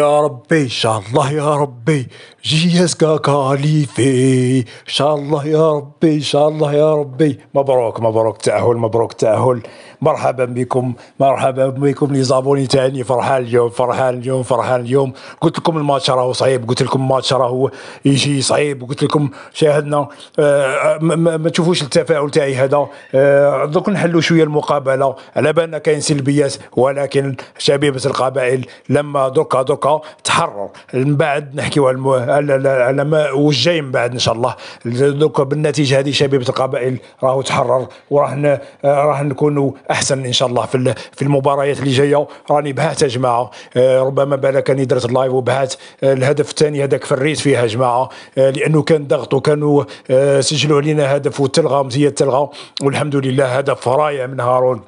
يا ربي ان شاء الله يا ربي جيس كاكاليفي ان شاء الله يا ربي ان شاء الله يا ربي مبروك مبروك تاهل مبروك تاهل مرحبا بكم مرحبا بكم لي زابوني تاعني فرحان اليوم فرحان اليوم فرحان اليوم قلت لكم الماتش راهو صعيب قلت لكم الماتش راهو يجي صعيب قلت لكم شاهدنا آه،, آه ما, ما تشوفوش التفاؤل تاعي هذا آه دوك نحلوا شويه المقابله على بالنا كاين سلبيات ولكن شبيبه القبائل لما دوكا دوكا تحرر من بعد نحكيو على على ما وجاي من بعد ان شاء الله دوك بالنتيجه هذه شبيبه القبائل راهو تحرر وراه راه نكونوا احسن ان شاء الله في في المباريات اللي جايه راني بهات يا جماعه آه، ربما بالك اني درت اللايف وبهات آه، الهدف الثاني هذاك فريت فيها يا جماعه آه، لانه كان ضغط وكانوا سجلوا علينا هدف وتلغى مزيه تلغى والحمد لله هدف رايع من هارون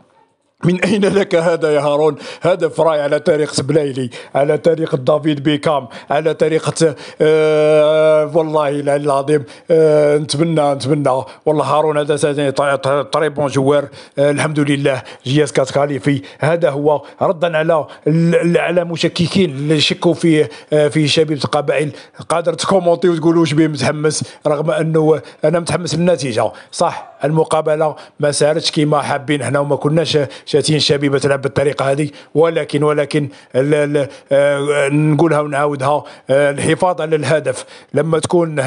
من أين لك هذا يا هارون؟ هذا فراي على طريقة بلايلي، على طريقة دافيد بيكام، على طريقة آه والله العلي العظيم آه نتمنى نتمنى والله هارون هذا تري بون جوار آه الحمد لله جياس كاتكاليفي هذا هو ردا على على مشككين اللي شكوا فيه آه في شباب القبائل قادر تكومونتي وتقولوا واش به متحمس رغم انه انا متحمس للنتيجة صح المقابلة ما سارتش كما حابين حنا وما كناش شاتين شبيبه تلعب بالطريقه هذه ولكن ولكن آه، نقولها ونعاودها آه، الحفاظ على الهدف لما تكون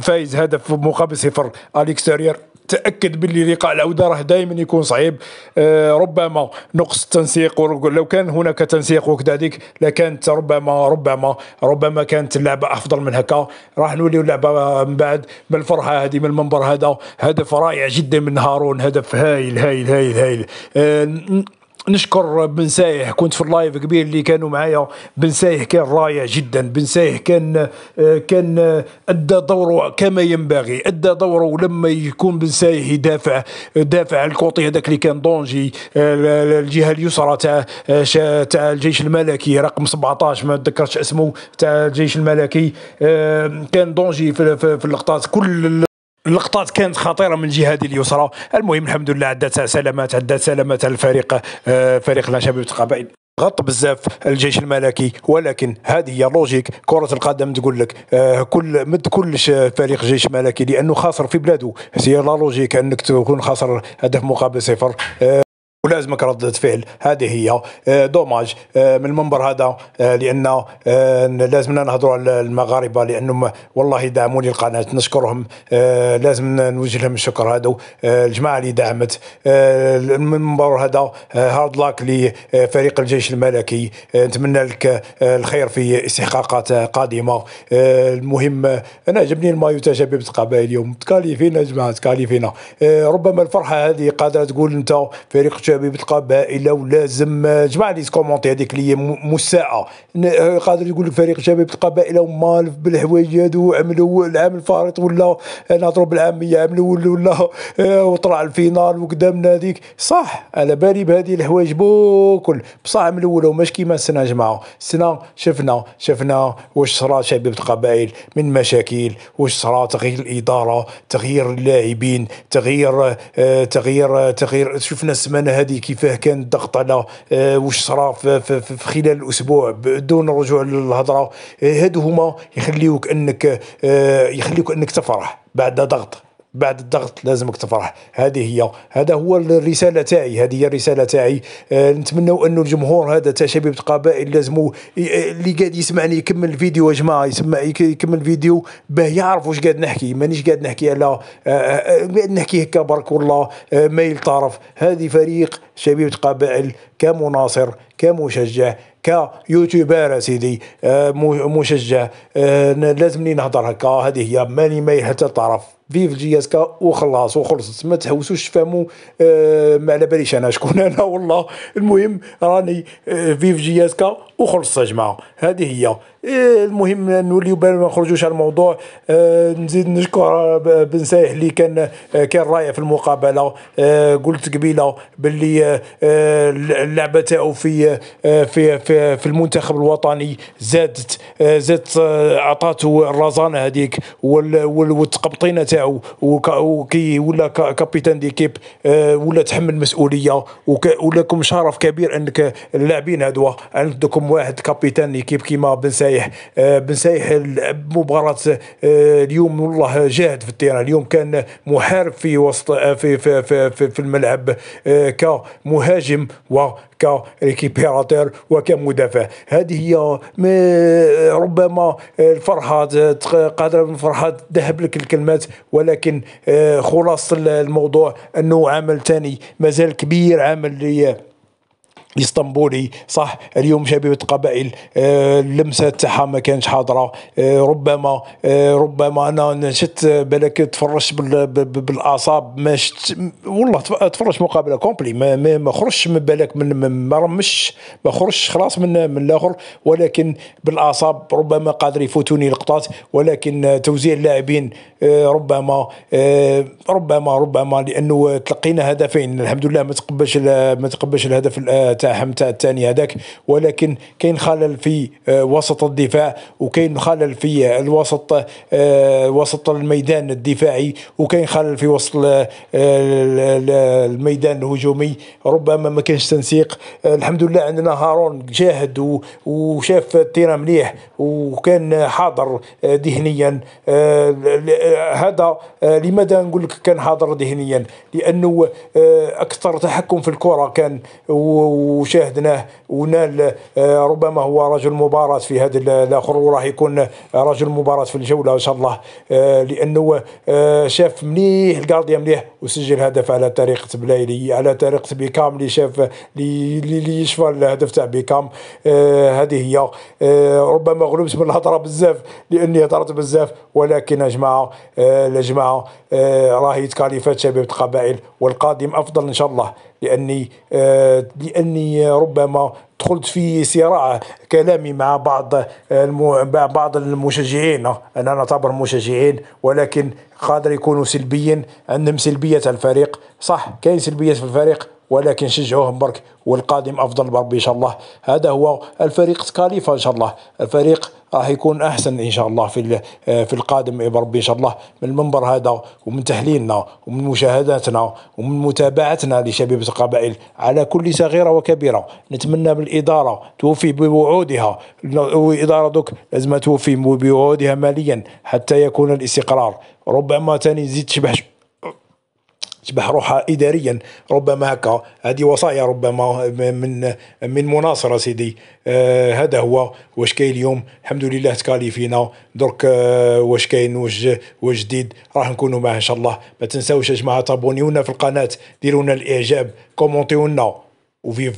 فايز هدف مقابل صفر اليكستيرير تاكد باللي لقاء العوده راه دائما يكون صعيب آه، ربما نقص التنسيق لو كان هناك تنسيق وقت هذيك لكانت ربما ربما ربما كانت اللعبه افضل من هكا راح نوليو اللعبه من بعد من الفرحه هذه من المنبر هذا هدف رائع جدا من هارون هدف هايل هايل هايل هايل نشكر بن سايح كنت في اللايف كبير اللي كانوا معايا بن سايح كان رائع جدا بن سايح كان آه، كان آه، ادى دوره كما ينبغي ادى دوره لما يكون بن سايح يدافع دافع الكوطي هذاك اللي كان دونجي الجهه آه، اليسرى تاع تاع الجيش الملكي رقم 17 ما تذكرش اسمه تاع الجيش الملكي كان دونجي في اللقطات كل اللقطات كانت خطيره من جهادي اليسرى المهم الحمد لله عدت سلامات عدت سلامات الفريق آه فريق لا شباب القبائل غط بزاف الجيش الملكي ولكن هذه هي لوجيك كرة القدم تقول لك آه كل ما كلش فريق جيش ملكي لأنه خاسر في بلاده هي لا لوجيك أنك تكون خاسر هدف مقابل صفر آه ولازمك ردة فعل هذه هي آه، دوماج آه، من المنبر هذا آه، لان لازمنا نهضروا على المغاربه لانهم والله دعموني القناه نشكرهم لازم نوجه لهم الشكر هذا الجماعه اللي دعمت المنبر هذا هارد لاك لفريق الجيش الملكي نتمنى لك الخير في استحقاقات قادمه المهم انا عجبني المايو تاع شباب القبائل اليوم تكاليفينا يا جماعه تكاليفينا ربما الفرحه هذه قادره تقول انت فريق شبيبه القبائل ولازم جمع لي كومونتي هذيك اللي هي مساءه آه، قادر يقول لك فريق شبيبه القبائل ومال بالحوايج هذو عملوا العام الفارط ولا نهضروا بالعاميه عملوا ولا آه، وطلع الفينال وقدامنا هذيك صح على بالي بهذه الحوايج بوكل بصح من الاول ماش كيما السنه جماعه السنه شفنا شفنا واش صرا شباب القبائل من مشاكل واش صرا تغيير الاداره تغيير اللاعبين تغيير آه، تغيير تغيير شفنا السمانه هذه كيفاه كان الضغط على آه، واش صرا في خلال الاسبوع دون الرجوع للهضره آه، هادو هما يخليوك انك آه، يخليوك انك تفرح بعد ضغط بعد الضغط لازمك تفرح هذه هي هذا هو الرساله تاعي هذه هي الرساله تاعي أه نتمنوا انه الجمهور هذا تاع شبيبه القبائل لازمو آه، اللي قاعد يسمعني يكمل الفيديو يا جماعه يسمع يكمل الفيديو باه يعرف واش قاعد نحكي مانيش قاعد نحكي على آه، آه، قاعد نحكي هكا برك والله ميل طرف هذه فريق شبيبه قبائل كمناصر كمشجع كيوتيوبر سيدي مشجع لازمني نهضر هكا هذه هي ماني مايل حتى طرف فيف جي اس كا وخلاص وخلصت ما تحوسوش تفهموا آه ما على باليش انا شكون انا والله المهم راني آه فيف جي اس كا وخلصت يا جماعه هذه هي آه، المهم نوليو بال ما نخرجوش على الموضوع آه نزيد نشكر آه، بن سايح اللي كان آه، كان رائع في المقابله آه قلت قبيله باللي آه اللعبه تاعو في, في في في المنتخب الوطني زادت آه زادت آه عطاته الرزانه هذيك والتقبطينه تاعو نتاعو وكي ولا كابيتان ديكيب آه، ولا تحمل مسؤوليه ولكم شرف كبير انك اللاعبين هذوا عندكم واحد كابيتان ديكيب كيما بن سايح آه، بن سايح مباراه آه، اليوم والله جاهد في التيران اليوم كان محارب في وسط في في في, في, في الملعب كمهاجم و كريكيبيراتور وكمدافع هذه هي ربما آه، الفرحة قادرة من فرحة ذهب لك الكلمات ولكن آه، خلاصة الموضوع أنه عمل ثاني مازال كبير عمل اسطنبولي صح اليوم شبيبه قبائل آه اللمسه تاعها ما كانش حاضره آه ربما آه ربما انا شفت بالك تفرجت بالاعصاب ما شت والله تفرجت مقابله كومبلي ما, ما, ما خرجش من بالك من ما رمش ما خرجش خلاص من من الاخر ولكن بالاعصاب ربما قادر يفوتوني لقطات ولكن توزيع اللاعبين آه، ربما آه، ربما ربما لانه تلقينا هدفين الحمد لله ما تقبلش ما تقبلش الهدف تاع حمتا الثاني هذاك ولكن كاين خلل في آه، وسط الدفاع وكاين خلل في الوسط آه، وسط الميدان الدفاعي وكاين خلل في وسط آه، الميدان الهجومي ربما ما كانش تنسيق الحمد لله عندنا هارون جاهد وشاف التيران مليح وكان حاضر ذهنيا هذا لماذا نقول لك كان حاضر ذهنيا لانه اكثر تحكم في الكره كان و وشاهدناه ونال آه، ربما هو رجل مباراة في هذا الاخر وراح يكون رجل مباراة في الجوله ان شاء الله آه، لانه آه، شاف مليح الكارديا مليح وسجل هدف على طريقه بلايلي على طريقه بيكام اللي شاف اللي يشفى الهدف تاع بيكام هذه هي ربما غلبت من الهضره بزاف لاني هضرت بزاف ولكن يا جماعه يا جماعه راهي تكاليفات شباب القبائل والقادم افضل ان شاء الله لاني لاني يعني ربما دخلت في صراع كلامي مع بعض المو... بعض المشجعين انا نعتبر مشجعين ولكن قادر يكونوا سلبيين عندهم سلبيه الفريق صح كاين سلبيه في الفريق ولكن شجعوهم برك والقادم افضل بربي ان شاء الله هذا هو الفريق سكاليفا ان شاء الله الفريق راح يكون احسن ان شاء الله في في القادم بربي ان شاء الله من المنبر هذا ومن تحليلنا ومن مشاهداتنا ومن متابعتنا لشبيبه القبائل على كل صغيره وكبيره نتمنى من الاداره توفي بوعودها الاداره دوك لازم توفي بوعودها ماليا حتى يكون الاستقرار ربما ثاني زيد شبح تصبح روحها اداريا ربما هكا هذه وصايا ربما من من مناصره سيدي آه هذا هو واش كاين اليوم الحمد لله تكالي فينا درك آه واش كاين واش جديد راح نكونوا معاه ان شاء الله ما تنساوش يا جماعه تابونيونا في القناه ديروا لنا الاعجاب كومونتيونا وفيف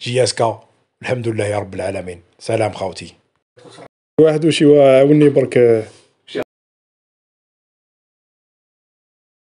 جي اس كا الحمد لله يا رب العالمين سلام خاوتي واحد وشي عاوني برك